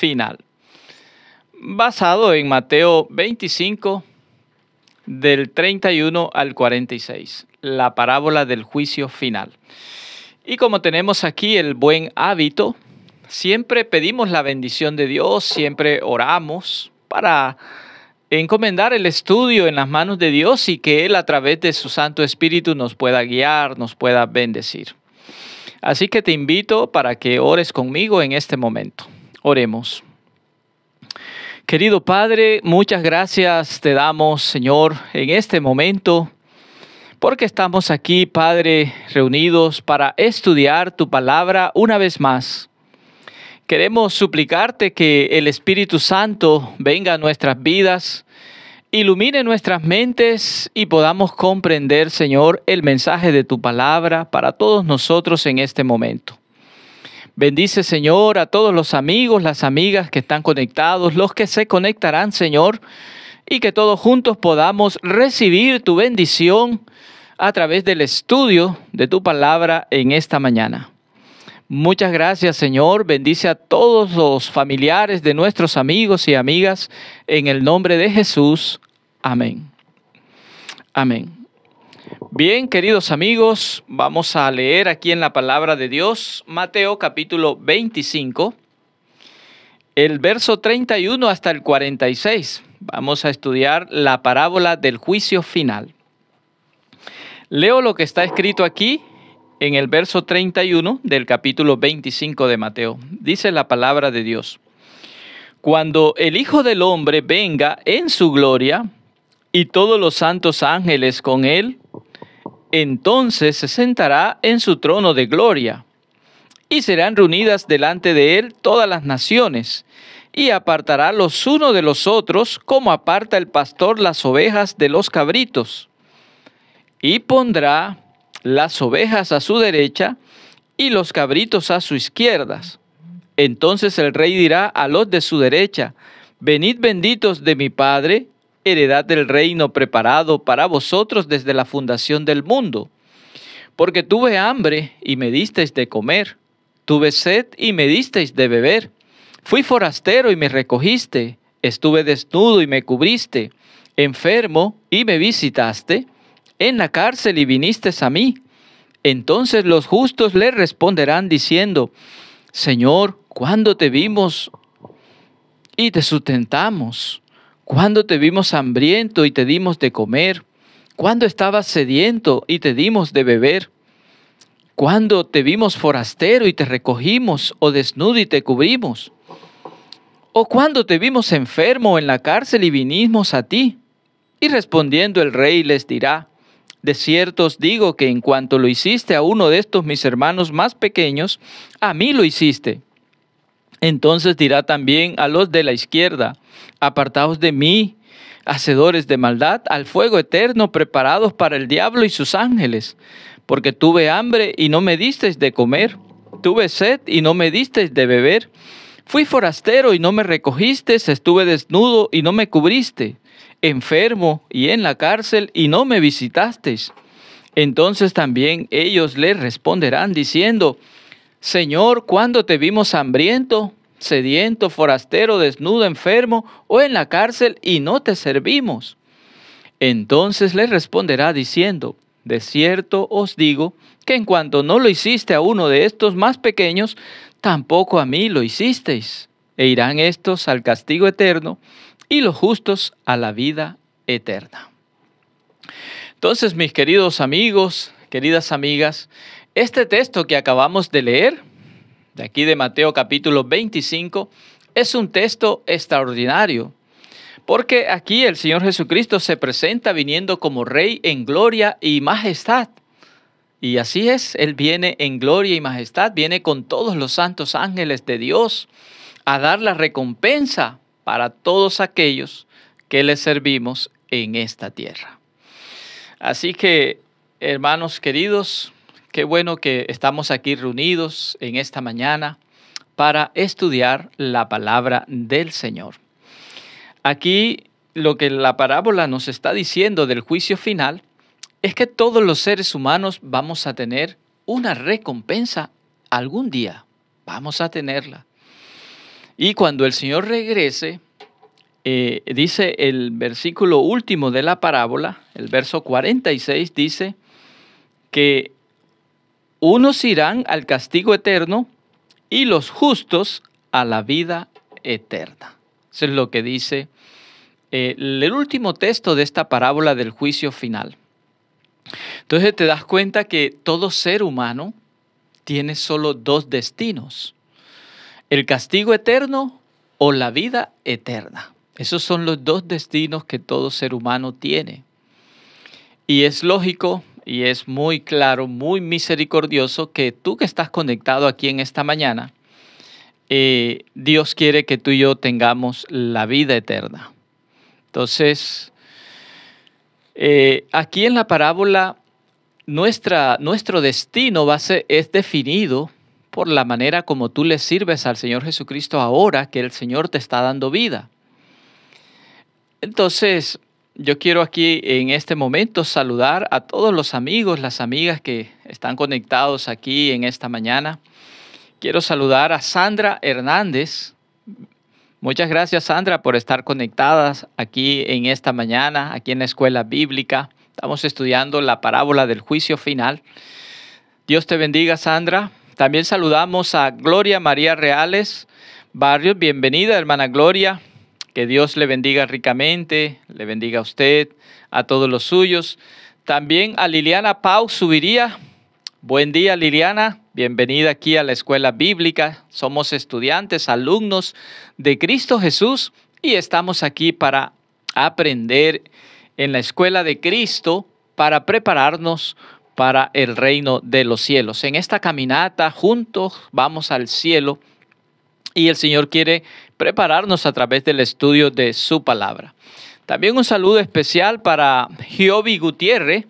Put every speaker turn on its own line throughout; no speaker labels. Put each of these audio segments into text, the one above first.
final. Basado en Mateo 25, del 31 al 46, la parábola del juicio final. Y como tenemos aquí el buen hábito, siempre pedimos la bendición de Dios, siempre oramos para encomendar el estudio en las manos de Dios y que Él a través de su Santo Espíritu nos pueda guiar, nos pueda bendecir. Así que te invito para que ores conmigo en este momento. Oremos. Querido Padre, muchas gracias te damos, Señor, en este momento, porque estamos aquí, Padre, reunidos para estudiar tu palabra una vez más. Queremos suplicarte que el Espíritu Santo venga a nuestras vidas, ilumine nuestras mentes y podamos comprender, Señor, el mensaje de tu palabra para todos nosotros en este momento. Bendice, Señor, a todos los amigos, las amigas que están conectados, los que se conectarán, Señor, y que todos juntos podamos recibir tu bendición a través del estudio de tu palabra en esta mañana. Muchas gracias, Señor. Bendice a todos los familiares de nuestros amigos y amigas en el nombre de Jesús. Amén. Amén. Bien, queridos amigos, vamos a leer aquí en la palabra de Dios Mateo capítulo 25, el verso 31 hasta el 46. Vamos a estudiar la parábola del juicio final. Leo lo que está escrito aquí en el verso 31 del capítulo 25 de Mateo. Dice la palabra de Dios. Cuando el Hijo del Hombre venga en su gloria y todos los santos ángeles con él, entonces se sentará en su trono de gloria, y serán reunidas delante de él todas las naciones, y apartará los unos de los otros, como aparta el pastor las ovejas de los cabritos. Y pondrá las ovejas a su derecha y los cabritos a su izquierda. Entonces el rey dirá a los de su derecha, venid benditos de mi Padre, heredad del reino preparado para vosotros desde la fundación del mundo. Porque tuve hambre y me disteis de comer, tuve sed y me disteis de beber, fui forastero y me recogiste, estuve desnudo y me cubriste, enfermo y me visitaste, en la cárcel y viniste a mí. Entonces los justos le responderán diciendo, Señor, cuando te vimos y te sustentamos? ¿Cuándo te vimos hambriento y te dimos de comer? ¿Cuándo estabas sediento y te dimos de beber? ¿Cuándo te vimos forastero y te recogimos, o desnudo y te cubrimos? ¿O cuándo te vimos enfermo en la cárcel y vinimos a ti? Y respondiendo el rey les dirá, de cierto os digo que en cuanto lo hiciste a uno de estos mis hermanos más pequeños, a mí lo hiciste. Entonces dirá también a los de la izquierda, apartaos de mí, hacedores de maldad, al fuego eterno preparados para el diablo y sus ángeles, porque tuve hambre y no me disteis de comer, tuve sed y no me disteis de beber, fui forastero y no me recogiste, estuve desnudo y no me cubriste, enfermo y en la cárcel y no me visitasteis. Entonces también ellos le responderán diciendo, Señor, ¿cuándo te vimos hambriento, sediento, forastero, desnudo, enfermo o en la cárcel y no te servimos? Entonces le responderá diciendo, de cierto os digo que en cuanto no lo hiciste a uno de estos más pequeños, tampoco a mí lo hicisteis. E irán estos al castigo eterno y los justos a la vida eterna. Entonces, mis queridos amigos, queridas amigas, este texto que acabamos de leer, de aquí de Mateo capítulo 25, es un texto extraordinario, porque aquí el Señor Jesucristo se presenta viniendo como Rey en gloria y majestad. Y así es, Él viene en gloria y majestad, viene con todos los santos ángeles de Dios a dar la recompensa para todos aquellos que le servimos en esta tierra. Así que, hermanos queridos, Qué bueno que estamos aquí reunidos en esta mañana para estudiar la palabra del Señor. Aquí lo que la parábola nos está diciendo del juicio final es que todos los seres humanos vamos a tener una recompensa algún día. Vamos a tenerla. Y cuando el Señor regrese, eh, dice el versículo último de la parábola, el verso 46, dice que unos irán al castigo eterno y los justos a la vida eterna. Eso es lo que dice eh, el último texto de esta parábola del juicio final. Entonces te das cuenta que todo ser humano tiene solo dos destinos, el castigo eterno o la vida eterna. Esos son los dos destinos que todo ser humano tiene. Y es lógico y es muy claro, muy misericordioso que tú que estás conectado aquí en esta mañana, eh, Dios quiere que tú y yo tengamos la vida eterna. Entonces, eh, aquí en la parábola, nuestra, nuestro destino va es definido por la manera como tú le sirves al Señor Jesucristo ahora que el Señor te está dando vida. Entonces, yo quiero aquí en este momento saludar a todos los amigos, las amigas que están conectados aquí en esta mañana. Quiero saludar a Sandra Hernández. Muchas gracias Sandra por estar conectadas aquí en esta mañana, aquí en la Escuela Bíblica. Estamos estudiando la parábola del juicio final. Dios te bendiga Sandra. También saludamos a Gloria María Reales Barrios. Bienvenida hermana Gloria. Que Dios le bendiga ricamente, le bendiga a usted, a todos los suyos. También a Liliana Pau subiría. Buen día Liliana, bienvenida aquí a la escuela bíblica. Somos estudiantes, alumnos de Cristo Jesús y estamos aquí para aprender en la escuela de Cristo para prepararnos para el reino de los cielos. En esta caminata juntos vamos al cielo y el Señor quiere prepararnos a través del estudio de su palabra. También un saludo especial para Joby Gutiérrez.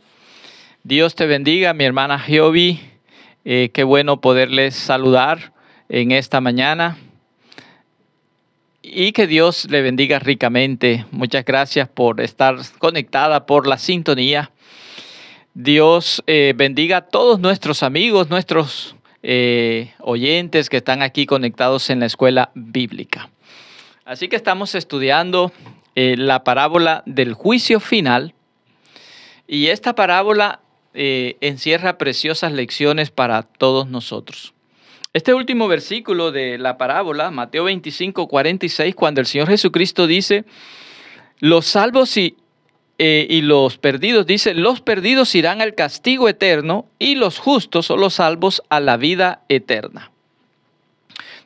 Dios te bendiga, mi hermana Giovi. Eh, qué bueno poderles saludar en esta mañana. Y que Dios le bendiga ricamente. Muchas gracias por estar conectada por la sintonía. Dios eh, bendiga a todos nuestros amigos, nuestros eh, oyentes que están aquí conectados en la escuela bíblica. Así que estamos estudiando eh, la parábola del juicio final y esta parábola eh, encierra preciosas lecciones para todos nosotros. Este último versículo de la parábola, Mateo 25, 46, cuando el Señor Jesucristo dice, los salvos y, eh, y los perdidos, dice, los perdidos irán al castigo eterno y los justos o los salvos a la vida eterna.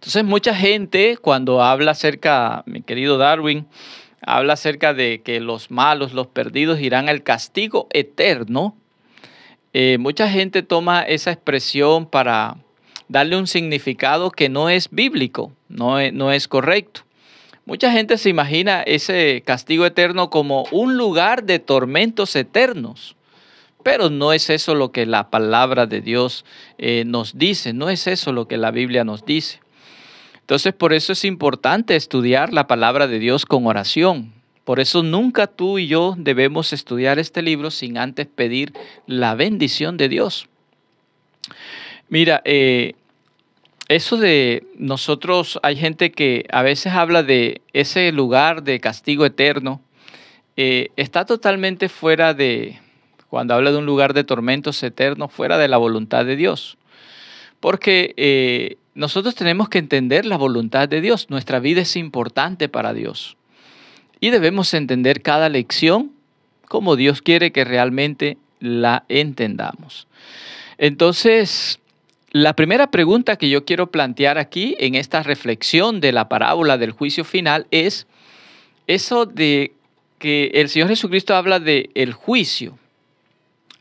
Entonces mucha gente cuando habla acerca, mi querido Darwin, habla acerca de que los malos, los perdidos irán al castigo eterno. Eh, mucha gente toma esa expresión para darle un significado que no es bíblico, e, no es, correcto. Mucha gente se imagina ese castigo eterno como un lugar de tormentos eternos, pero no es eso lo que la palabra de Dios eh, nos dice, no es eso lo que la Biblia nos dice. Entonces, por eso es importante estudiar la palabra de Dios con oración. Por eso nunca tú y yo debemos estudiar este libro sin antes pedir la bendición de Dios. Mira, eh, eso de nosotros, hay gente que a veces habla de ese lugar de castigo eterno, eh, está totalmente fuera de, cuando habla de un lugar de tormentos eternos, fuera de la voluntad de Dios. Porque eh, nosotros tenemos que entender la voluntad de Dios. Nuestra vida es importante para Dios. Y debemos entender cada lección como Dios quiere que realmente la entendamos. Entonces, la primera pregunta que yo quiero plantear aquí en esta reflexión de la parábola del juicio final es eso de que el Señor Jesucristo habla de el juicio.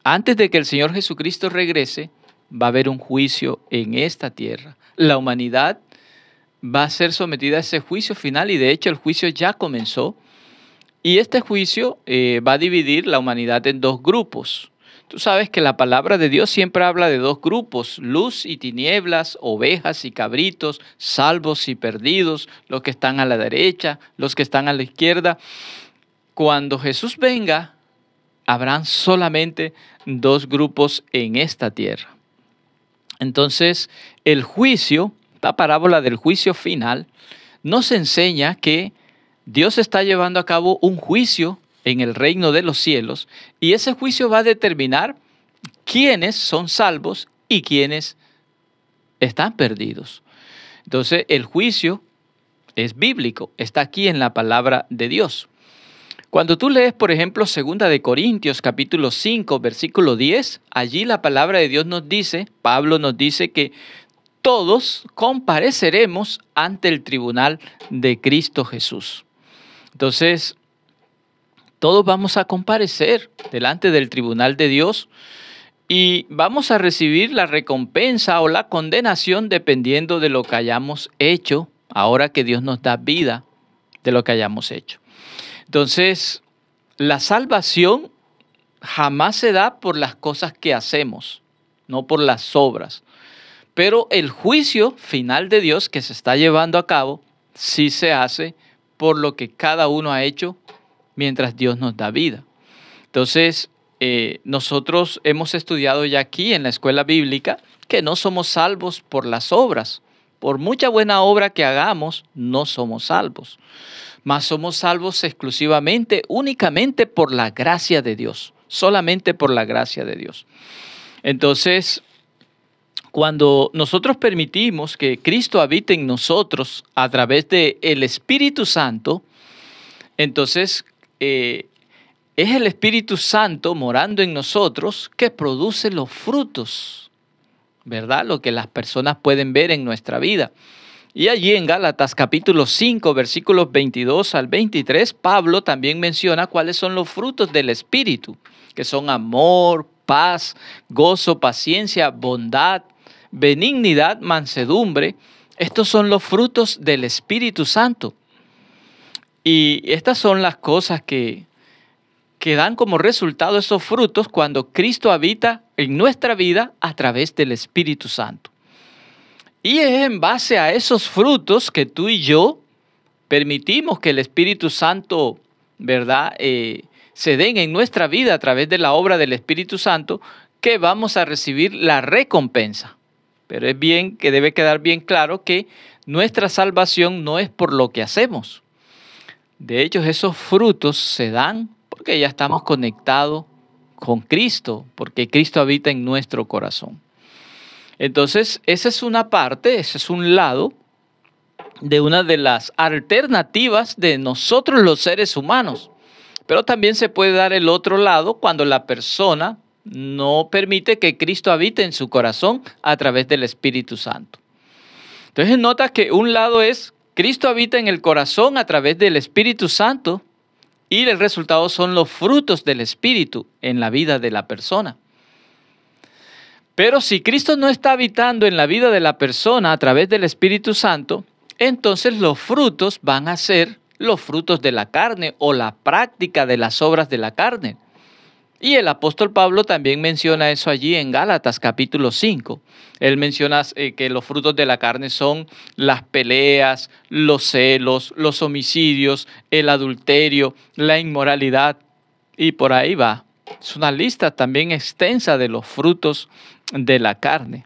Antes de que el Señor Jesucristo regrese, va a haber un juicio en esta tierra. La humanidad va a ser sometida a ese juicio final y de hecho el juicio ya comenzó. Y este juicio eh, va a dividir la humanidad en dos grupos. Tú sabes que la palabra de Dios siempre habla de dos grupos, luz y tinieblas, ovejas y cabritos, salvos y perdidos, los que están a la derecha, los que están a la izquierda. Cuando Jesús venga, habrán solamente dos grupos en esta tierra. Entonces, el juicio, la parábola del juicio final, nos enseña que Dios está llevando a cabo un juicio en el reino de los cielos y ese juicio va a determinar quiénes son salvos y quiénes están perdidos. Entonces, el juicio es bíblico, está aquí en la palabra de Dios. Cuando tú lees, por ejemplo, 2 de Corintios capítulo 5, versículo 10, allí la palabra de Dios nos dice, Pablo nos dice que todos compareceremos ante el tribunal de Cristo Jesús. Entonces, todos vamos a comparecer delante del tribunal de Dios y vamos a recibir la recompensa o la condenación dependiendo de lo que hayamos hecho ahora que Dios nos da vida de lo que hayamos hecho. Entonces, la salvación jamás se da por las cosas que hacemos, no por las obras. Pero el juicio final de Dios que se está llevando a cabo sí se hace por lo que cada uno ha hecho mientras Dios nos da vida. Entonces, eh, nosotros hemos estudiado ya aquí en la escuela bíblica que no somos salvos por las obras. Por mucha buena obra que hagamos, no somos salvos mas somos salvos exclusivamente, únicamente por la gracia de Dios, solamente por la gracia de Dios. Entonces, cuando nosotros permitimos que Cristo habite en nosotros a través del el Espíritu Santo, entonces eh, es el Espíritu Santo morando en nosotros que produce los frutos, ¿verdad? Lo que las personas pueden ver en nuestra vida. Y allí en Gálatas capítulo 5 versículos 22 al 23, Pablo también menciona cuáles son los frutos del Espíritu, que son amor, paz, gozo, paciencia, bondad, benignidad, mansedumbre. Estos son los frutos del Espíritu Santo. Y estas son las cosas que, que dan como resultado esos frutos cuando Cristo habita en nuestra vida a través del Espíritu Santo. Y es en base a esos frutos que tú y yo permitimos que el Espíritu Santo, ¿verdad? Eh, se den en nuestra vida a través de la obra del Espíritu Santo, que vamos a recibir la recompensa. Pero es bien que debe quedar bien claro que nuestra salvación no es por lo que hacemos. De hecho, esos frutos se dan porque ya estamos conectados con Cristo, porque Cristo habita en nuestro corazón. Entonces, esa es una parte, ese es un lado de una de las alternativas de nosotros los seres humanos. Pero también se puede dar el otro lado cuando la persona no permite que Cristo habite en su corazón a través del Espíritu Santo. Entonces nota que un lado es Cristo habita en el corazón a través del Espíritu Santo y el resultado son los frutos del Espíritu en la vida de la persona. Pero si Cristo no está habitando en la vida de la persona a través del Espíritu Santo, entonces los frutos van a ser los frutos de la carne o la práctica de las obras de la carne. Y el apóstol Pablo también menciona eso allí en Gálatas capítulo 5. Él menciona eh, que los frutos de la carne son las peleas, los celos, los homicidios, el adulterio, la inmoralidad y por ahí va. Es una lista también extensa de los frutos de la carne.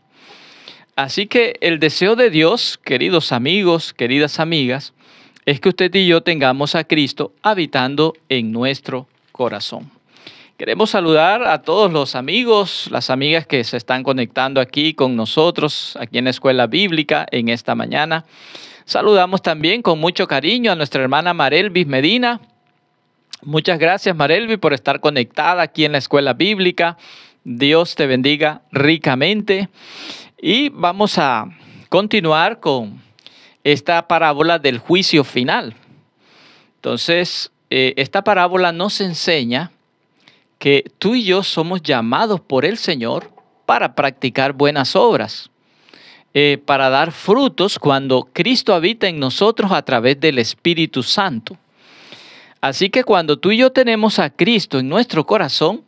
Así que el deseo de Dios, queridos amigos, queridas amigas, es que usted y yo tengamos a Cristo habitando en nuestro corazón. Queremos saludar a todos los amigos, las amigas que se están conectando aquí con nosotros, aquí en la Escuela Bíblica, en esta mañana. Saludamos también con mucho cariño a nuestra hermana Marelvis Medina. Muchas gracias, Marelvis, por estar conectada aquí en la Escuela Bíblica. Dios te bendiga ricamente. Y vamos a continuar con esta parábola del juicio final. Entonces, eh, esta parábola nos enseña que tú y yo somos llamados por el Señor para practicar buenas obras, eh, para dar frutos cuando Cristo habita en nosotros a través del Espíritu Santo. Así que cuando tú y yo tenemos a Cristo en nuestro corazón,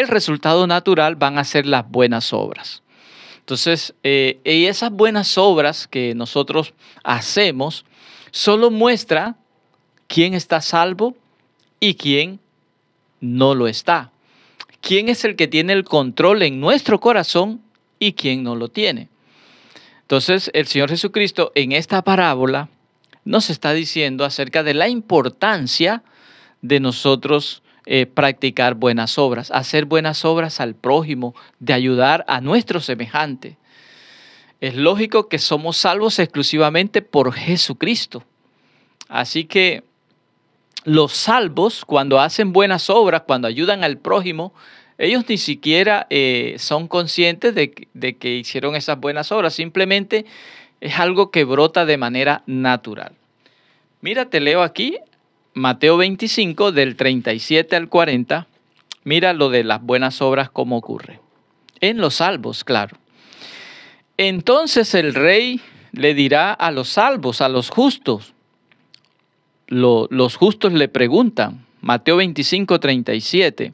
el resultado natural van a ser las buenas obras. Entonces, eh, y esas buenas obras que nosotros hacemos solo muestra quién está salvo y quién no lo está. Quién es el que tiene el control en nuestro corazón y quién no lo tiene. Entonces, el Señor Jesucristo en esta parábola nos está diciendo acerca de la importancia de nosotros eh, practicar buenas obras, hacer buenas obras al prójimo, de ayudar a nuestro semejante. Es lógico que somos salvos exclusivamente por Jesucristo. Así que los salvos, cuando hacen buenas obras, cuando ayudan al prójimo, ellos ni siquiera eh, son conscientes de, de que hicieron esas buenas obras, simplemente es algo que brota de manera natural. Mira, te leo aquí Mateo 25, del 37 al 40, mira lo de las buenas obras, como ocurre. En los salvos, claro. Entonces el rey le dirá a los salvos, a los justos. los justos le preguntan, Mateo 25, 37,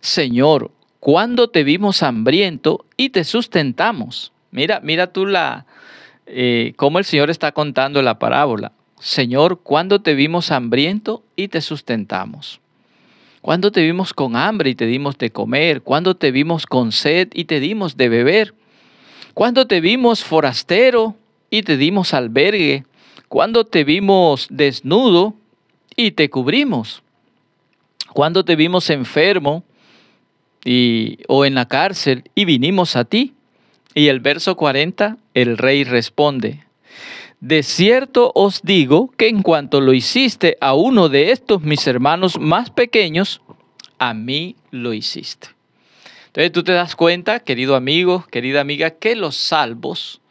Señor, ¿cuándo te vimos hambriento y te sustentamos? Mira, mira tú la, eh, cómo el Señor está contando la parábola. Señor, ¿cuándo te vimos hambriento y te sustentamos? ¿Cuándo te vimos con hambre y te dimos de comer? ¿Cuándo te vimos con sed y te dimos de beber? ¿Cuándo te vimos forastero y te dimos albergue? ¿Cuándo te vimos desnudo y te cubrimos? ¿Cuándo te vimos enfermo y, o en la cárcel y vinimos a ti? Y el verso 40, el rey responde, de cierto os digo que en cuanto lo hiciste a uno de estos mis hermanos más pequeños, a mí lo hiciste. Entonces tú te das cuenta, querido amigo, querida amiga, que los salvos,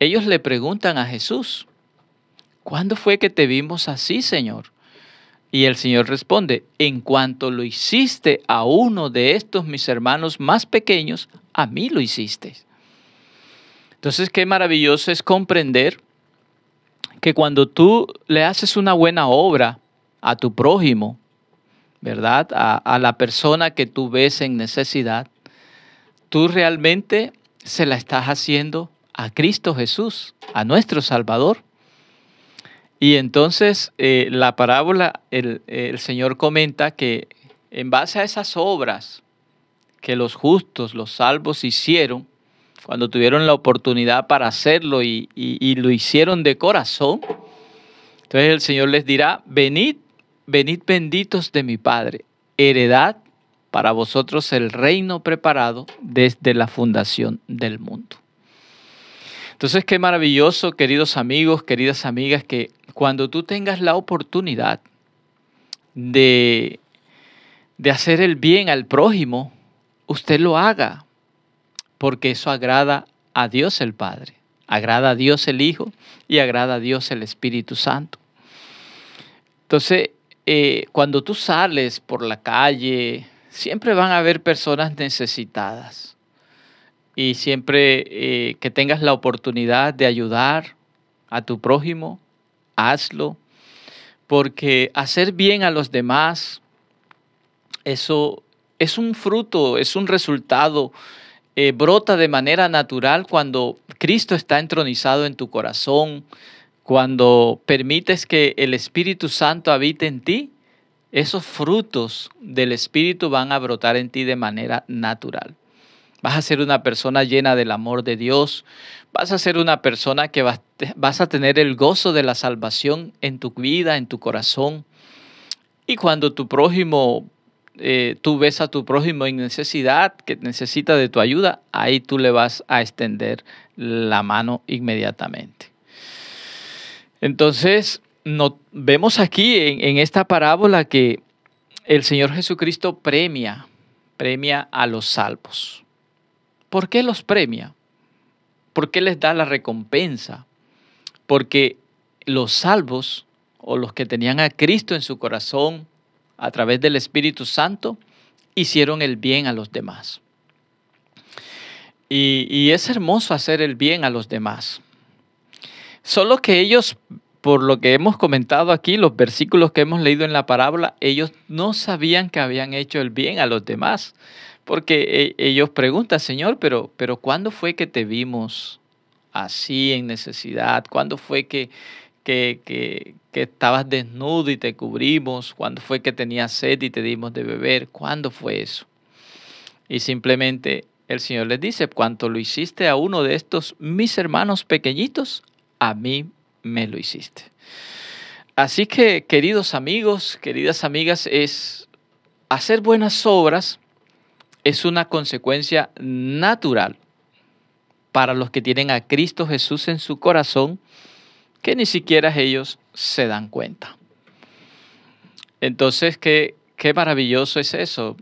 ellos le preguntan a Jesús, ¿cuándo fue que te vimos así, Señor? Y el Señor responde, en cuanto lo hiciste a uno de estos mis hermanos más pequeños, a mí lo hiciste. Entonces, qué maravilloso es comprender que cuando tú le haces una buena obra a tu prójimo, ¿verdad? A, la persona que tú ves en necesidad, tú realmente se la estás haciendo a Cristo Jesús, a nuestro Salvador. Y entonces eh, la parábola, el Señor comenta que en base a esas obras que los justos, los salvos hicieron, cuando tuvieron la oportunidad para hacerlo y, lo hicieron de corazón, entonces el Señor les dirá, venid, venid benditos de mi Padre, heredad para vosotros el reino preparado desde la fundación del mundo. Entonces, qué maravilloso, queridos amigos, queridas amigas, que cuando tú tengas la oportunidad de, de hacer el bien al prójimo, usted lo haga, porque eso agrada a Dios el Padre, agrada a Dios el Hijo y agrada a Dios el Espíritu Santo. Entonces, eh, cuando tú sales por la calle, siempre van a haber personas necesitadas y siempre eh, que tengas la oportunidad de ayudar a tu prójimo, hazlo, porque hacer bien a los demás, eso es un fruto, es un resultado eh, brota de manera natural cuando Cristo está entronizado en tu corazón, cuando permites que el Espíritu Santo habite en ti, esos frutos del Espíritu van a brotar en ti de manera natural. Vas a ser una persona llena del amor de Dios, vas a ser una persona que vas a tener el gozo de la salvación en tu vida, en tu corazón. Y cuando tu prójimo eh, tú ves a tu prójimo en necesidad, que necesita de tu ayuda, ahí tú le vas a extender la mano inmediatamente. Entonces, no, vemos aquí en, en esta parábola que el Señor Jesucristo premia, premia a los salvos. ¿Por qué los premia? ¿Por qué les da la recompensa? Porque los salvos o los que tenían a Cristo en su corazón, a través del Espíritu Santo, hicieron el bien a los demás. Y, es hermoso hacer el bien a los demás. Solo que ellos, por lo que hemos comentado aquí, los versículos que hemos leído en la parábola, ellos no sabían que habían hecho el bien a los demás. Porque eh, ellos preguntan, Señor, pero, pero ¿cuándo fue que te vimos así en necesidad? ¿Cuándo fue que, que, que estabas desnudo y te cubrimos? Cuando fue que tenías sed y te dimos de beber? ¿Cuándo fue eso? Y simplemente el Señor les dice, cuanto lo hiciste a uno de estos mis hermanos pequeñitos, a mí me lo hiciste. Así que, queridos amigos, queridas amigas, es hacer buenas obras es una consecuencia natural para los que tienen a Cristo Jesús en su corazón que ni siquiera ellos se dan cuenta. Entonces, qué, qué maravilloso es eso,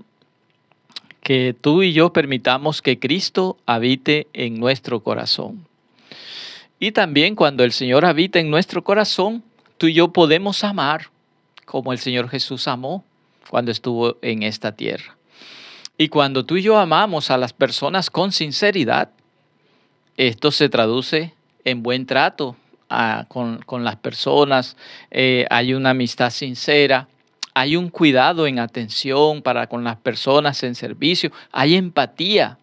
que tú y yo permitamos que Cristo habite en nuestro corazón. Y también cuando el Señor habita en nuestro corazón, tú y yo podemos amar como el Señor Jesús amó cuando estuvo en esta tierra. Y cuando tú y yo amamos a las personas con sinceridad, esto se traduce en buen trato con, las personas, eh, hay una amistad sincera, hay un cuidado en atención para con las personas en servicio, hay empatía.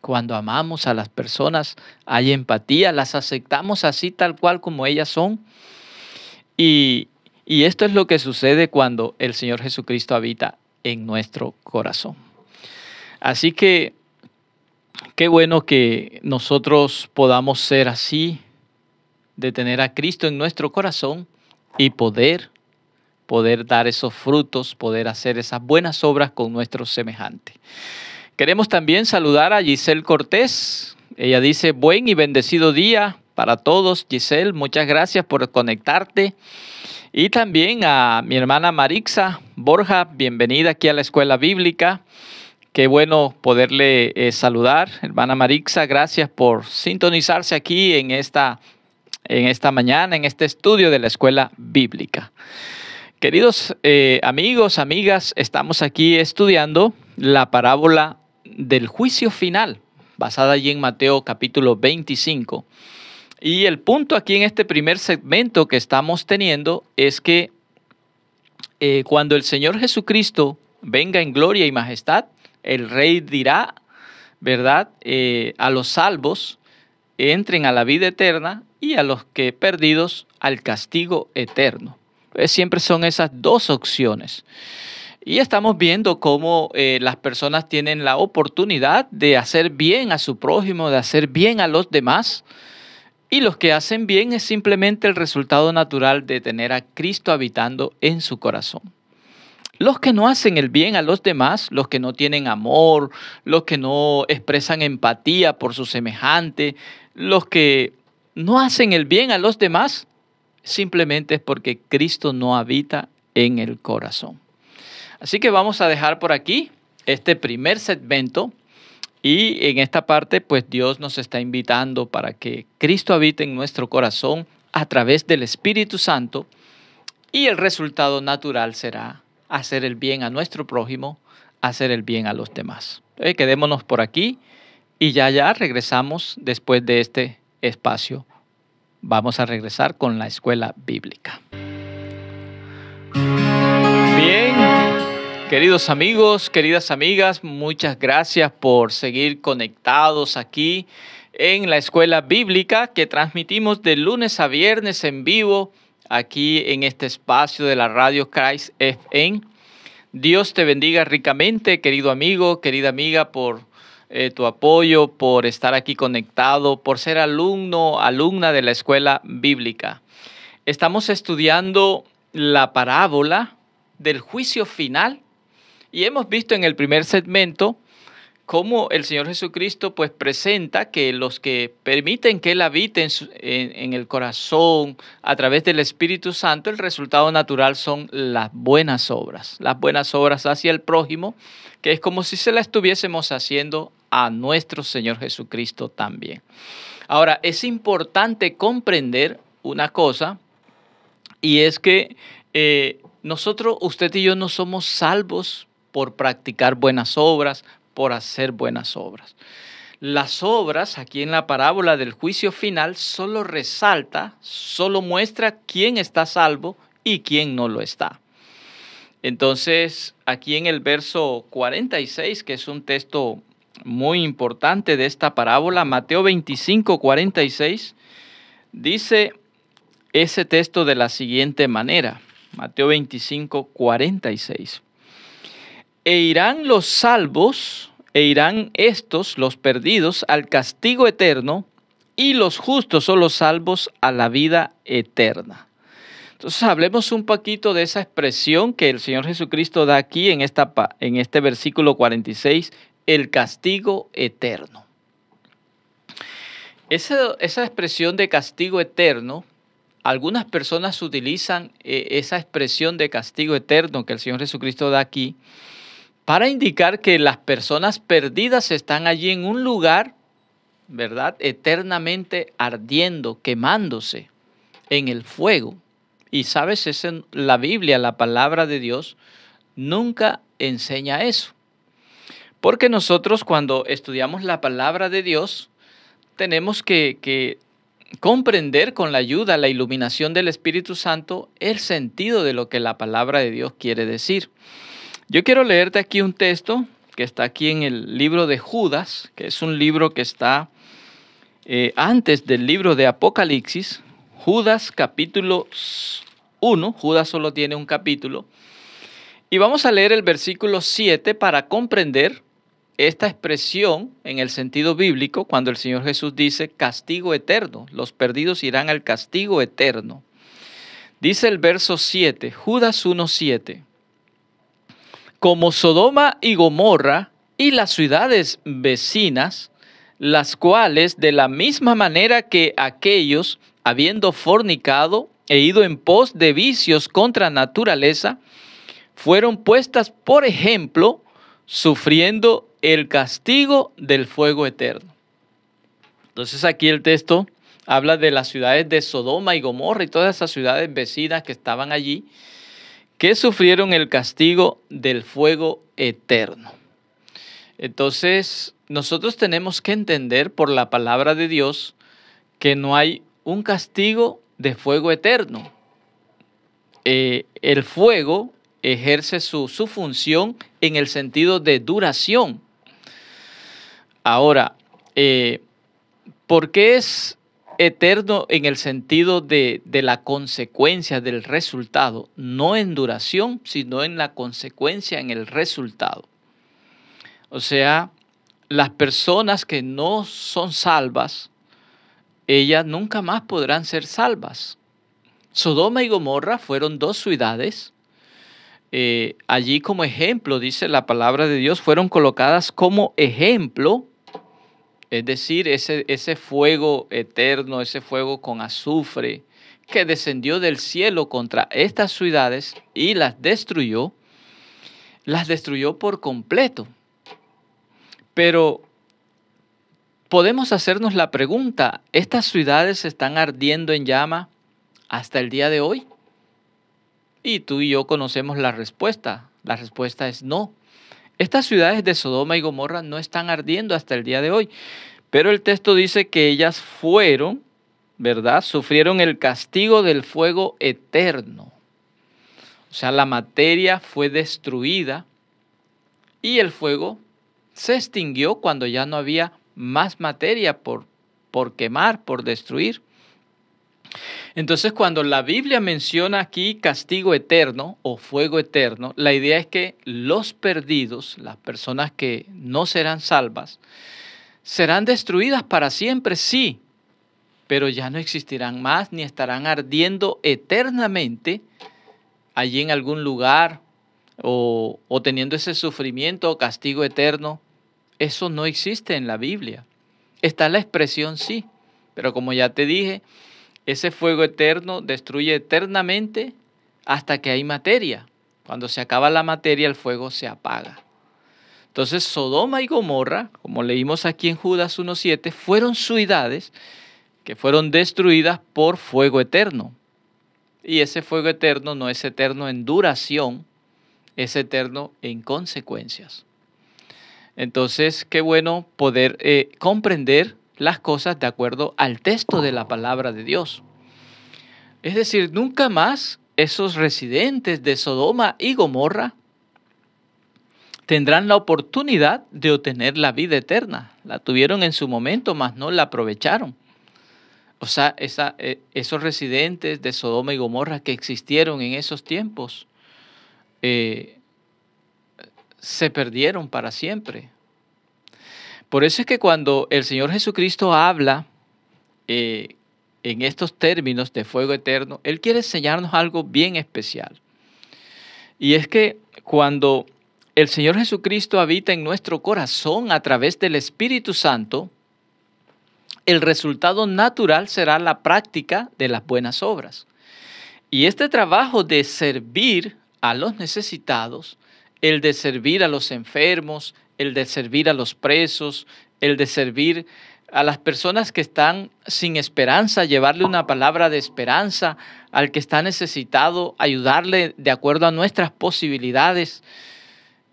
Cuando amamos a las personas, hay empatía, las aceptamos así tal cual como ellas son. Y, y esto es lo que sucede cuando el Señor Jesucristo habita en nuestro corazón. Así que qué bueno que nosotros podamos ser así, de tener a Cristo en nuestro corazón y poder, poder dar esos frutos, poder hacer esas buenas obras con nuestro semejante. Queremos también saludar a Giselle Cortés. Ella dice, buen y bendecido día para todos. Giselle, muchas gracias por conectarte. Y también a mi hermana Marixa Borja, bienvenida aquí a la Escuela Bíblica. Qué bueno poderle eh, saludar. Hermana Marixa, gracias por sintonizarse aquí en esta en esta mañana, en este estudio de la escuela bíblica. Queridos eh, amigos, amigas, estamos aquí estudiando la parábola del juicio final, basada allí en Mateo capítulo 25. Y el punto aquí en este primer segmento que estamos teniendo es que eh, cuando el Señor Jesucristo venga en gloria y majestad, el Rey dirá, ¿verdad?, eh, a los salvos, entren a la vida eterna y a los que perdidos al castigo eterno. Eh, siempre son esas dos opciones. Y estamos viendo cómo eh, las personas tienen la oportunidad de hacer bien a su prójimo, de hacer bien a los demás. Y los que hacen bien es simplemente el resultado natural de tener a Cristo habitando en su corazón. Los que no hacen el bien a los demás, los que no tienen amor, los que no expresan empatía por su semejante, los que no hacen el bien a los demás, simplemente es porque Cristo no habita en el corazón. Así que vamos a dejar por aquí este primer segmento y en esta parte pues Dios nos está invitando para que Cristo habite en nuestro corazón a través del Espíritu Santo y el resultado natural será hacer el bien a nuestro prójimo, hacer el bien a los demás. quedémonos por aquí y ya ya regresamos después de este espacio vamos a regresar con la escuela bíblica. Bien, queridos amigos, queridas amigas, muchas gracias por seguir conectados aquí en la escuela bíblica que transmitimos de lunes a viernes en vivo aquí en este espacio de la radio Christ FM. Dios te bendiga ricamente, querido amigo, querida amiga, por eh, tu apoyo, por estar aquí conectado, por ser alumno, alumna de la escuela bíblica. Estamos estudiando la parábola del juicio final y hemos visto en el primer segmento cómo el Señor Jesucristo pues presenta que los que permiten que Él habite en, en el corazón a través del Espíritu Santo, el resultado natural son las buenas obras, las buenas obras hacia el prójimo, que es como si se la estuviésemos haciendo a nuestro Señor Jesucristo también. Ahora, es importante comprender una cosa y es que eh, nosotros, usted y yo, no somos salvos por practicar buenas obras, por hacer buenas obras. Las obras, aquí en la parábola del juicio final, solo resalta, solo muestra quién está salvo y quién no lo está. Entonces, aquí en el verso 46, que es un texto muy importante de esta parábola, Mateo 25, 46, dice ese texto de la siguiente manera, Mateo 25, 46. E irán los salvos, e irán estos, los perdidos, al castigo eterno, y los justos o los salvos a la vida eterna. Entonces hablemos un poquito de esa expresión que el Señor Jesucristo da aquí en, esta, en este versículo 46 el castigo eterno. Esa, esa expresión de castigo eterno, algunas personas utilizan eh, esa expresión de castigo eterno que el Señor Jesucristo da aquí para indicar que las personas perdidas están allí en un lugar, ¿verdad? Eternamente ardiendo, quemándose en el fuego. Y sabes, es en la Biblia, la palabra de Dios, nunca enseña eso. Porque nosotros cuando estudiamos la palabra de Dios, tenemos que, comprender con la ayuda, la iluminación del Espíritu Santo, el sentido de lo que la palabra de Dios quiere decir. Yo quiero leerte aquí un texto que está aquí en el libro de Judas, que es un libro que está eh, antes del libro de Apocalipsis, Judas capítulo 1, Judas solo tiene un capítulo, y vamos a leer el versículo 7 para comprender esta expresión en el sentido bíblico, cuando el Señor Jesús dice castigo eterno, los perdidos irán al castigo eterno. Dice el verso 7, Judas 1.7, como Sodoma y Gomorra y las ciudades vecinas, las cuales de la misma manera que aquellos, habiendo fornicado e ido en pos de vicios contra naturaleza, fueron puestas por ejemplo, sufriendo el castigo del fuego eterno. Entonces aquí el texto habla de las ciudades de Sodoma y Gomorra y todas esas ciudades vecinas que estaban allí, que sufrieron el castigo del fuego eterno. Entonces, nosotros tenemos que entender por la palabra de Dios que no hay un castigo de fuego eterno. Eh, el fuego ejerce su, su función en el sentido de duración. Ahora, eh, ¿por qué es eterno en el sentido de, la consecuencia, del resultado? No en duración, sino en la consecuencia, en el resultado. O sea, las personas que no son salvas, ellas nunca más podrán ser salvas. Sodoma y Gomorra fueron dos ciudades. Eh, allí como ejemplo, dice la palabra de Dios, fueron colocadas como ejemplo es decir, ese, ese fuego eterno, ese fuego con azufre que descendió del cielo contra estas ciudades y las destruyó, las destruyó por completo. Pero podemos hacernos la pregunta, ¿estas ciudades están ardiendo en llama hasta el día de hoy? Y tú y yo conocemos la respuesta. La respuesta es no. Estas ciudades de Sodoma y Gomorra no están ardiendo hasta el día de hoy, pero el texto dice que ellas fueron, ¿verdad? Sufrieron el castigo del fuego eterno. O sea, la materia fue destruida y el fuego se extinguió cuando ya no había más materia por, por quemar, por destruir. Entonces, cuando la Biblia menciona aquí castigo eterno o fuego eterno, la idea es que los perdidos, las personas que no serán salvas, serán destruidas para siempre, sí, pero ya no existirán más ni estarán ardiendo eternamente allí en algún lugar o, o teniendo ese sufrimiento o castigo eterno. Eso no existe en la Biblia. Está la expresión sí, pero como ya te dije, ese fuego eterno destruye eternamente hasta que hay materia. Cuando se acaba la materia, el fuego se apaga. Entonces, Sodoma y Gomorra, como leímos aquí en Judas 1.7, fueron ciudades que fueron destruidas por fuego eterno. Y ese fuego eterno no es eterno en duración, es eterno en consecuencias. Entonces, qué bueno poder eh, comprender las cosas de acuerdo al texto de la palabra de Dios. Es decir, nunca más esos residentes de Sodoma y Gomorra tendrán la oportunidad de obtener la vida eterna. La tuvieron en su momento, mas no la aprovecharon. O sea, esa, eh, esos residentes de Sodoma y Gomorra que existieron en esos tiempos eh, se perdieron para siempre. Por eso es que cuando el Señor Jesucristo habla eh, en estos términos de fuego eterno, Él quiere enseñarnos algo bien especial. Y es que cuando el Señor Jesucristo habita en nuestro corazón a través del Espíritu Santo, el resultado natural será la práctica de las buenas obras. Y este trabajo de servir a los necesitados, el de servir a los enfermos, el de servir a los presos, el de servir a las personas que están sin esperanza, llevarle una palabra de esperanza al que está necesitado, ayudarle de acuerdo a nuestras posibilidades.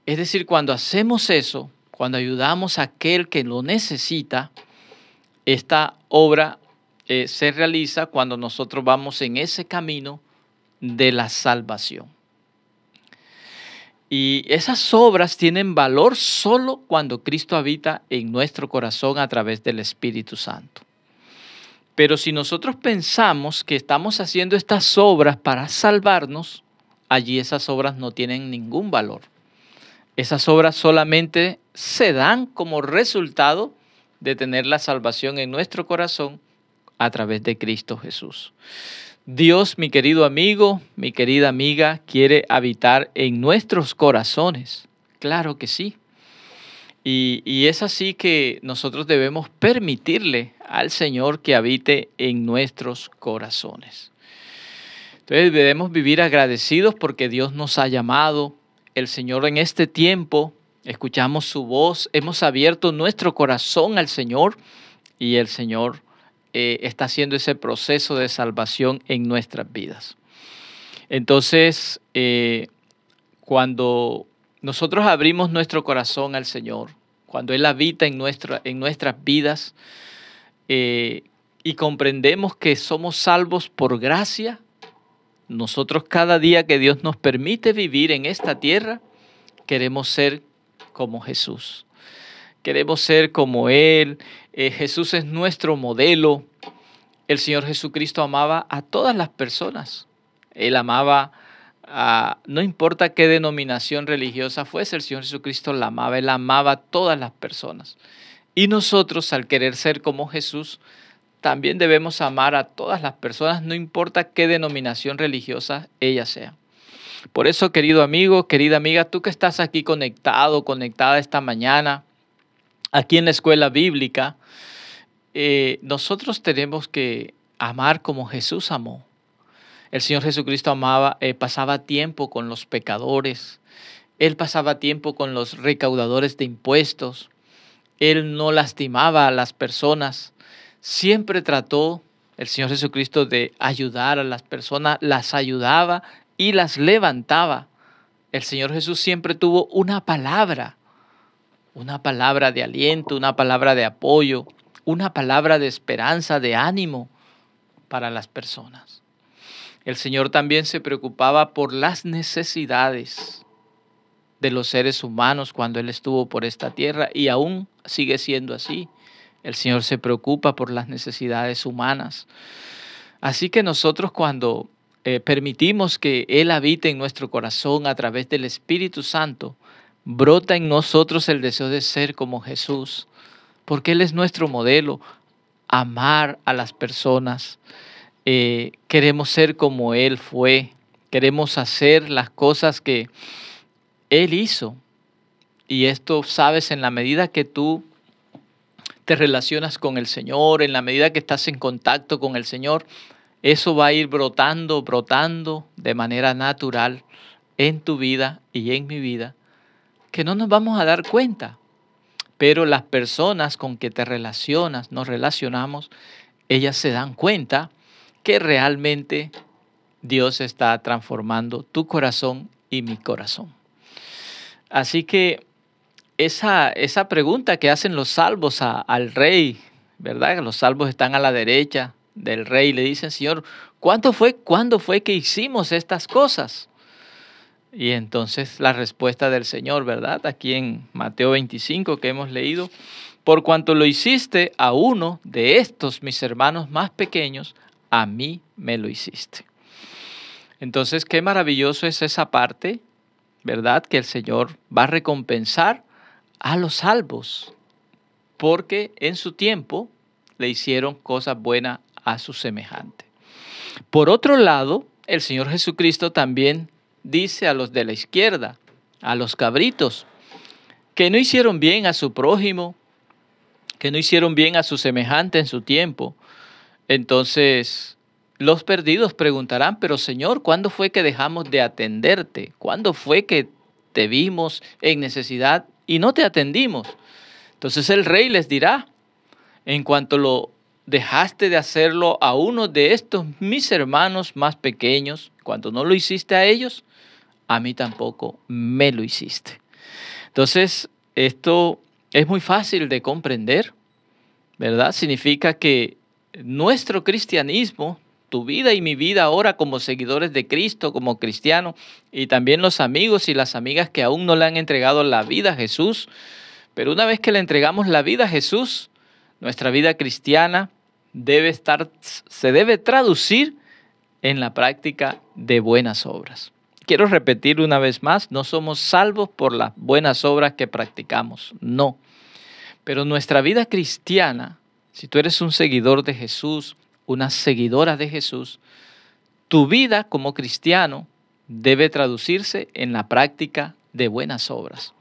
Es decir, cuando hacemos eso, cuando ayudamos a aquel que lo necesita, esta obra eh, se realiza cuando nosotros vamos en ese camino de la salvación. Y esas obras tienen valor solo cuando Cristo habita en nuestro corazón a través del Espíritu Santo. Pero si nosotros pensamos que estamos haciendo estas obras para salvarnos, allí esas obras no tienen ningún valor. Esas obras solamente se dan como resultado de tener la salvación en nuestro corazón a través de Cristo Jesús. Dios, mi querido amigo, mi querida amiga, quiere habitar en nuestros corazones. Claro que sí. Y, y, es así que nosotros debemos permitirle al Señor que habite en nuestros corazones. Entonces debemos vivir agradecidos porque Dios nos ha llamado. El Señor en este tiempo escuchamos su voz, hemos abierto nuestro corazón al Señor y el Señor eh, está haciendo ese proceso de salvación en nuestras vidas. Entonces, eh, cuando nosotros abrimos nuestro corazón al Señor, cuando Él habita en, nuestra, en nuestras vidas eh, y comprendemos que somos salvos por gracia, nosotros cada día que Dios nos permite vivir en esta tierra, queremos ser como Jesús. Queremos ser como Él, eh, Jesús es nuestro modelo. El Señor Jesucristo amaba a todas las personas. Él amaba a, no importa qué denominación religiosa fuese, el Señor Jesucristo la amaba, Él amaba a todas las personas. Y nosotros, al querer ser como Jesús, también debemos amar a todas las personas, no importa qué denominación religiosa ella sea. Por eso, querido amigo, querida amiga, tú que estás aquí conectado, conectada esta mañana, aquí en la escuela bíblica, eh, nosotros tenemos que amar como Jesús amó. El Señor Jesucristo amaba, eh, pasaba tiempo con los pecadores, Él pasaba tiempo con los recaudadores de impuestos, Él no lastimaba a las personas, siempre trató el Señor Jesucristo de ayudar a las personas, las ayudaba y las levantaba. El Señor Jesús siempre tuvo una palabra una palabra de aliento, una palabra de apoyo, una palabra de esperanza, de ánimo para las personas. El Señor también se preocupaba por las necesidades de los seres humanos cuando Él estuvo por esta tierra y aún sigue siendo así. El Señor se preocupa por las necesidades humanas. Así que nosotros cuando eh, permitimos que Él habite en nuestro corazón a través del Espíritu Santo, brota en nosotros el deseo de ser como Jesús, porque Él es nuestro modelo, amar a las personas. Eh, queremos ser como Él fue, queremos hacer las cosas que Él hizo. Y esto sabes en la medida que tú te relacionas con el Señor, en la medida que estás en contacto con el Señor, eso va a ir brotando, brotando de manera natural en tu vida y en mi vida que no nos vamos a dar cuenta. Pero las personas con que te relacionas, nos relacionamos, ellas se dan cuenta que realmente Dios está transformando tu corazón y mi corazón. Así que esa, esa pregunta que hacen los salvos al rey, ¿verdad? Los salvos están a la derecha del rey, le dicen, Señor, ¿cuánto fue, cuándo fue que hicimos estas cosas? Y entonces la respuesta del Señor, ¿verdad? Aquí en Mateo 25 que hemos leído, por cuanto lo hiciste a uno de estos mis hermanos más pequeños, a mí me lo hiciste. Entonces, qué maravilloso es esa parte, ¿verdad? Que el Señor va a recompensar a los salvos, porque en su tiempo le hicieron cosas buenas a su semejante. Por otro lado, el Señor Jesucristo también dice a los de la izquierda, a los cabritos, que no hicieron bien a su prójimo, que no hicieron bien a su semejante en su tiempo. Entonces, los perdidos preguntarán, pero Señor, ¿cuándo fue que dejamos de atenderte? ¿Cuándo fue que te vimos en necesidad y no te atendimos? Entonces el rey les dirá, en cuanto lo dejaste de hacerlo a uno de estos mis hermanos más pequeños, cuando no lo hiciste a ellos, a mí tampoco me lo hiciste. Entonces, esto es muy fácil de comprender, ¿verdad? Significa que nuestro cristianismo, tu vida y mi vida ahora como seguidores de Cristo, como cristianos, y también los amigos y las amigas que aún no le han entregado la vida a Jesús, pero una vez que le entregamos la vida a Jesús, nuestra vida cristiana debe estar, se debe traducir en la práctica de buenas obras. Quiero repetir una vez más, no somos salvos por las buenas obras que practicamos, no. Pero nuestra vida cristiana, si tú eres un seguidor de Jesús, una seguidora de Jesús, tu vida como cristiano debe traducirse en la práctica de buenas obras.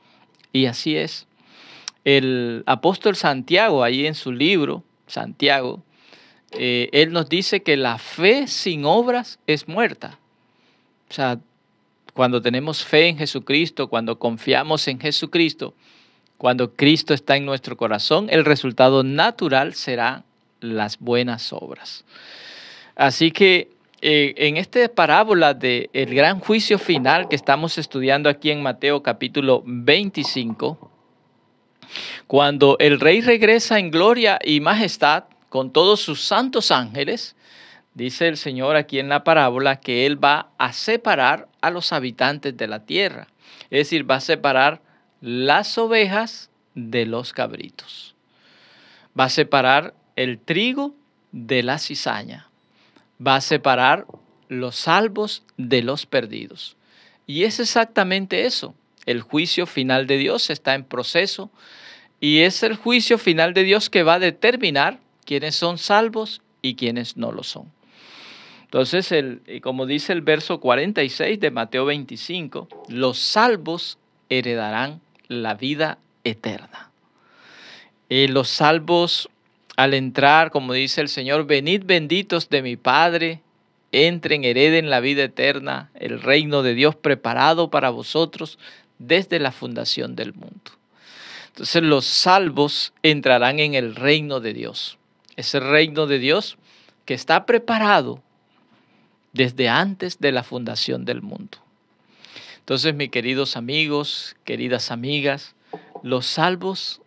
Y así es. El apóstol Santiago, ahí en su libro, Santiago, eh, él nos dice que la fe sin obras es muerta. O sea, cuando tenemos fe en Jesucristo, cuando confiamos en Jesucristo, cuando Cristo está en nuestro corazón, el resultado natural será las buenas obras. Así que eh, en esta parábola del el gran juicio final que estamos estudiando aquí en Mateo capítulo 25, cuando el rey regresa en gloria y majestad con todos sus santos ángeles, dice el Señor aquí en la parábola que Él va a separar a los habitantes de la tierra. Es decir, va a separar las ovejas de los cabritos. Va a separar el trigo de la cizaña. Va a separar los salvos de los perdidos. Y es exactamente eso. El juicio final de Dios está en proceso y es el juicio final de Dios que va a determinar quiénes son salvos y quiénes no lo son. Entonces, el, eh, como dice el verso 46 de Mateo 25, los salvos heredarán la vida eterna. Eh, los salvos al entrar, como dice el Señor, venid benditos de mi Padre, entren, hereden la vida eterna, el reino de Dios preparado para vosotros desde la fundación del mundo. Entonces los salvos entrarán en el reino de Dios. Ese reino de Dios que está preparado desde antes de la fundación del mundo. Entonces, mis queridos amigos, queridas amigas, los salvos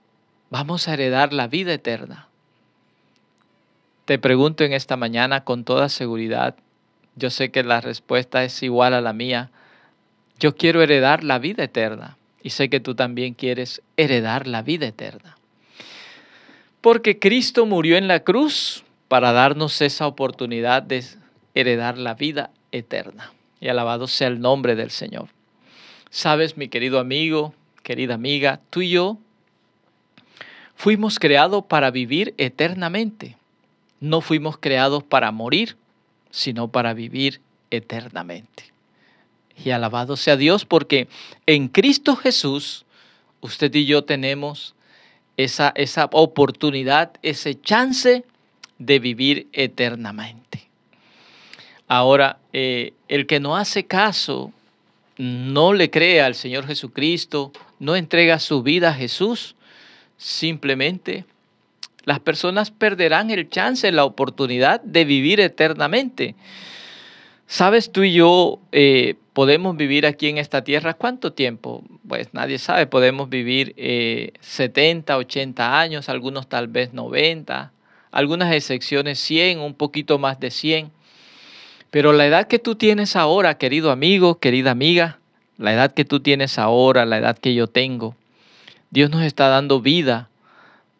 vamos a heredar la vida eterna. Te pregunto en esta mañana con toda seguridad, yo sé que la respuesta es igual a la mía, yo quiero heredar la vida eterna y sé que tú también quieres heredar la vida eterna. Porque Cristo murió en la cruz para darnos esa oportunidad de heredar la vida eterna. Y alabado sea el nombre del Señor. Sabes, mi querido amigo, querida amiga, tú y yo fuimos creados para vivir eternamente. No fuimos creados para morir, sino para vivir eternamente. Y alabado sea Dios porque en Cristo Jesús, usted y yo tenemos esa, esa oportunidad, ese chance de vivir eternamente. Ahora, eh, el que no hace caso, no le crea al Señor Jesucristo, no entrega su vida a Jesús, simplemente las personas perderán el chance, la oportunidad de vivir eternamente. Sabes, tú y yo eh, podemos vivir aquí en esta tierra cuánto tiempo? Pues nadie sabe, podemos vivir 70, eh, 80 años, algunos tal vez 90, algunas excepciones 100, un poquito más de 100. Pero la edad que tú tienes ahora, querido amigo, querida amiga, la edad que tú tienes ahora, la edad que yo tengo, Dios nos está dando vida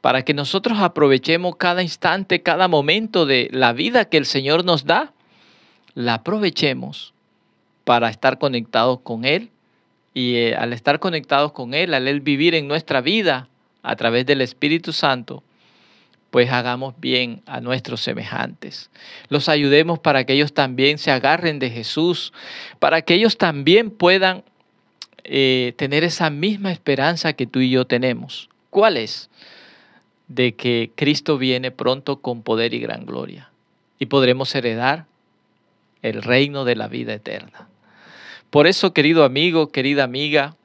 para que nosotros aprovechemos cada instante, cada momento de la vida que el Señor nos da, la aprovechemos para estar conectados con Él. Y eh, al estar conectados con Él, al Él vivir en nuestra vida a través del Espíritu Santo, pues hagamos bien a nuestros semejantes. Los ayudemos para que ellos también se agarren de Jesús, para que ellos también puedan eh, tener esa misma esperanza que tú y yo tenemos. ¿Cuál es? De que Cristo viene pronto con poder y gran gloria y podremos heredar el reino de la vida eterna. Por eso, querido amigo, querida amiga,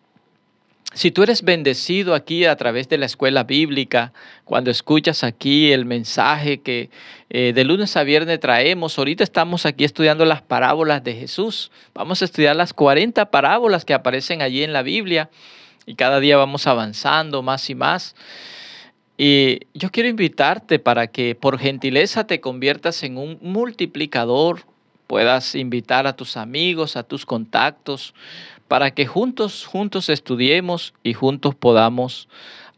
si tú eres bendecido aquí a través de la escuela bíblica, cuando escuchas aquí el mensaje que eh, de lunes a viernes traemos, ahorita estamos aquí estudiando las parábolas de Jesús. Vamos a estudiar las 40 parábolas que aparecen allí en la Biblia y cada día vamos avanzando más y más. Y yo quiero invitarte para que por gentileza te conviertas en un multiplicador, puedas invitar a tus amigos, a tus contactos, para que juntos, juntos estudiemos y juntos podamos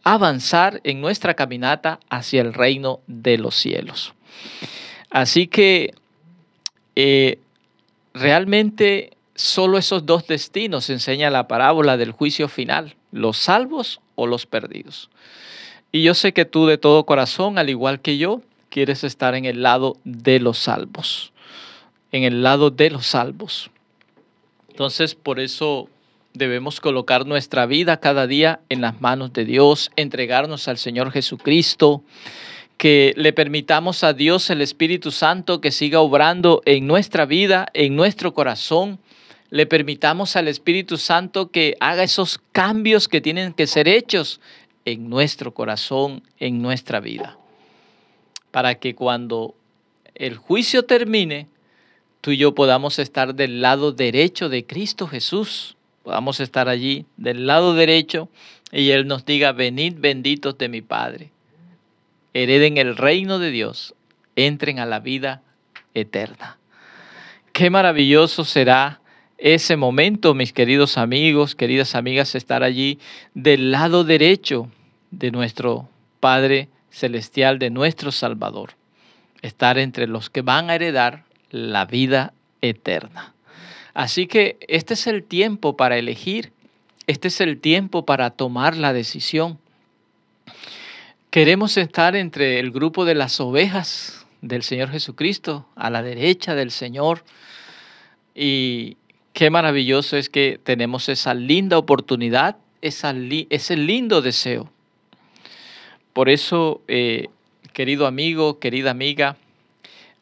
avanzar en nuestra caminata hacia el reino de los cielos. Así que eh, realmente solo esos dos destinos enseña la parábola del juicio final, los salvos o los perdidos. Y yo sé que tú de todo corazón, al igual que yo, quieres estar en el lado de los salvos, en el lado de los salvos. Entonces, por eso debemos colocar nuestra vida cada día en las manos de Dios, entregarnos al Señor Jesucristo, que le permitamos a Dios el Espíritu Santo que siga obrando en nuestra vida, en nuestro corazón. Le permitamos al Espíritu Santo que haga esos cambios que tienen que ser hechos en nuestro corazón, en nuestra vida, para que cuando el juicio termine, tú y yo podamos estar del lado derecho de Cristo Jesús, podamos estar allí del lado derecho y Él nos diga, venid benditos de mi Padre, hereden el reino de Dios, entren a la vida eterna. Qué maravilloso será ese momento, mis queridos amigos, queridas amigas, estar allí del lado derecho de nuestro Padre Celestial, de nuestro Salvador. Estar entre los que van a heredar la vida eterna. Así que este es el tiempo para elegir, este es el tiempo para tomar la decisión. Queremos estar entre el grupo de las ovejas del Señor Jesucristo, a la derecha del Señor. Y qué maravilloso es que tenemos esa linda oportunidad, ese lindo deseo. Por eso, eh, querido amigo, querida amiga,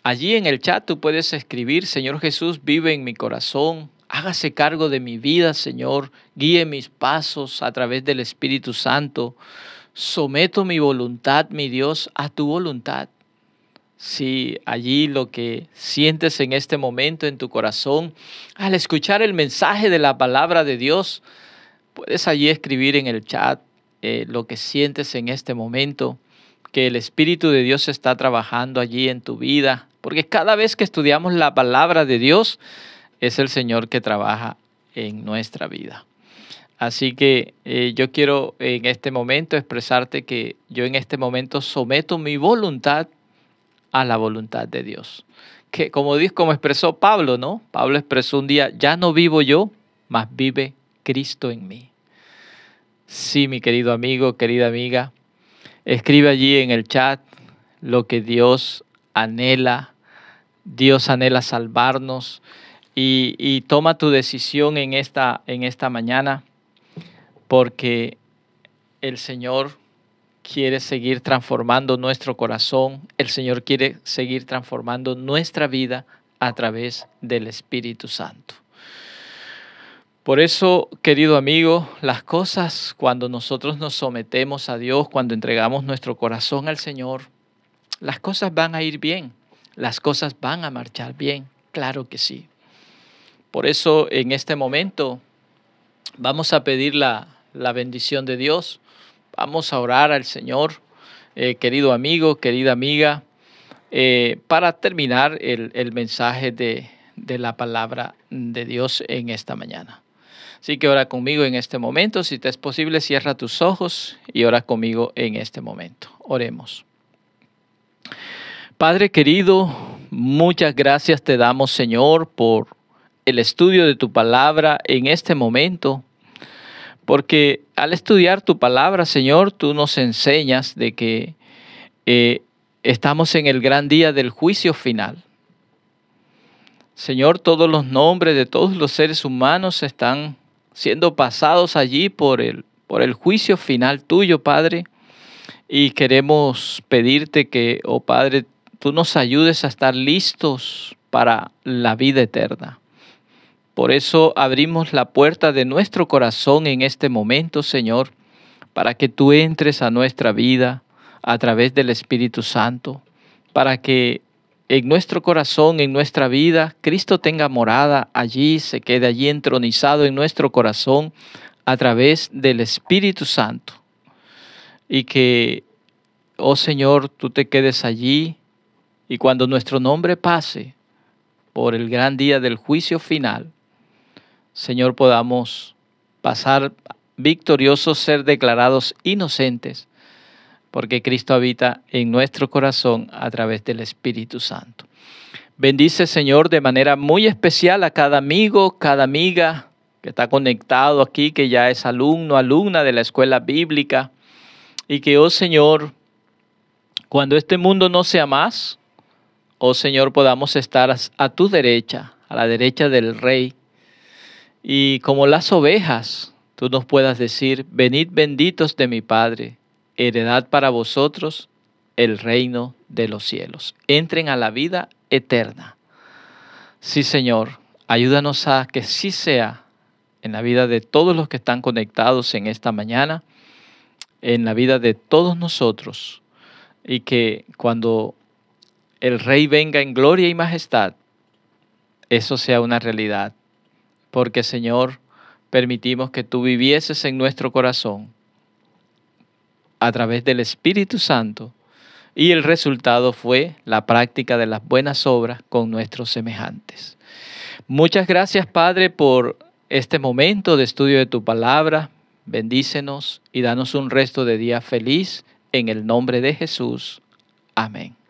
Allí en el chat tú puedes escribir, Señor Jesús, vive en mi corazón, hágase cargo de mi vida, Señor, guíe mis pasos a través del Espíritu Santo, someto mi voluntad, mi Dios, a tu voluntad. Si allí lo que sientes en este momento en tu corazón, al escuchar el mensaje de la palabra de Dios, puedes allí escribir en el chat eh, lo que sientes en este momento que el Espíritu de Dios está trabajando allí en tu vida, porque cada vez que estudiamos la palabra de Dios, es el Señor que trabaja en nuestra vida. Así que eh, yo quiero en este momento expresarte que yo en este momento someto mi voluntad a la voluntad de Dios. Que como, dijo, como expresó Pablo, ¿no? Pablo expresó un día, ya no vivo yo, mas vive Cristo en mí. Sí, mi querido amigo, querida amiga, Escribe allí en el chat lo que Dios anhela. Dios anhela salvarnos y, toma tu decisión en esta, en esta mañana porque el Señor quiere seguir transformando nuestro corazón, el Señor quiere seguir transformando nuestra vida a través del Espíritu Santo. Por eso, querido amigo, las cosas cuando nosotros nos sometemos a Dios, cuando entregamos nuestro corazón al Señor, las cosas van a ir bien, las cosas van a marchar bien, claro que sí. Por eso en este momento vamos a pedir la, bendición de Dios, vamos a orar al Señor, eh, querido amigo, querida amiga, eh, para terminar el, mensaje de la palabra de Dios en esta mañana. Así que ora conmigo en este momento. Si te es posible, cierra tus ojos y ora conmigo en este momento. Oremos. Padre querido, muchas gracias te damos, Señor, por el estudio de tu palabra en este momento. Porque al estudiar tu palabra, Señor, tú nos enseñas de que eh, estamos en el gran día del juicio final. Señor, todos los nombres de todos los seres humanos están siendo pasados allí por el, por el juicio final tuyo, Padre. Y queremos pedirte que, oh Padre, tú nos ayudes a estar listos para la vida eterna. Por eso abrimos la puerta de nuestro corazón en este momento, Señor, para que tú entres a nuestra vida a través del Espíritu Santo, para que en nuestro corazón, en nuestra vida, Cristo tenga morada allí, se quede allí entronizado en nuestro corazón a través del Espíritu Santo. Y que, oh Señor, tú te quedes allí y cuando nuestro nombre pase por el gran día del juicio final, Señor, podamos pasar victoriosos, ser declarados inocentes porque Cristo habita en nuestro corazón a través del Espíritu Santo. Bendice, Señor, de manera muy especial a cada amigo, cada amiga que está conectado aquí, que ya es alumno, alumna de la escuela bíblica, y que, oh Señor, cuando este mundo no sea más, oh Señor, podamos estar a tu derecha, a la derecha del Rey, y como las ovejas, tú nos puedas decir, venid benditos de mi Padre heredad para vosotros el reino de los cielos. Entren a la vida eterna. Sí, Señor, ayúdanos a que sí sea en la vida de todos los que están conectados en esta mañana, en la vida de todos nosotros, y que cuando el Rey venga en gloria y majestad, eso sea una realidad. Porque, Señor, permitimos que tú vivieses en nuestro corazón a través del Espíritu Santo y el resultado fue la práctica de las buenas obras con nuestros semejantes. Muchas gracias Padre por este momento de estudio de tu palabra. Bendícenos y danos un resto de día feliz en el nombre de Jesús. Amén.